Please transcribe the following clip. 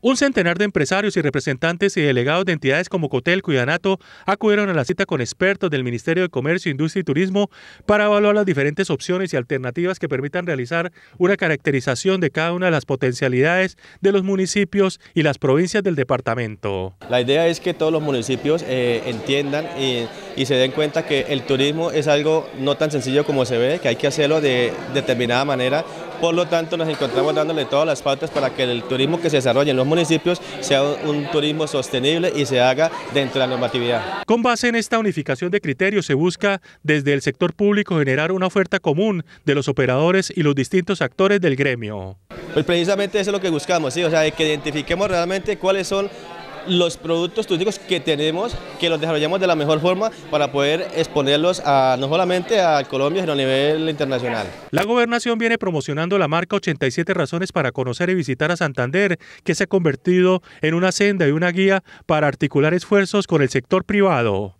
Un centenar de empresarios y representantes y delegados de entidades como Cotel, y acudieron a la cita con expertos del Ministerio de Comercio, Industria y Turismo para evaluar las diferentes opciones y alternativas que permitan realizar una caracterización de cada una de las potencialidades de los municipios y las provincias del departamento. La idea es que todos los municipios eh, entiendan y, y, se den cuenta que el turismo es algo no tan sencillo como se ve, que hay que hacerlo de determinada manera por lo tanto, nos encontramos dándole todas las pautas para que el turismo que se desarrolle en los municipios sea un turismo sostenible y se haga dentro de la normatividad. Con base en esta unificación de criterios se busca desde el sector público generar una oferta común de los operadores y los distintos actores del gremio. Pues precisamente eso es lo que buscamos, o sea, que identifiquemos realmente cuáles son los productos turísticos que tenemos, que los desarrollamos de la mejor forma para poder exponerlos a, no solamente a Colombia, sino a nivel internacional. La gobernación viene promocionando la marca 87 razones para conocer y visitar a Santander, que se ha convertido en una senda y una guía para articular esfuerzos con el sector privado.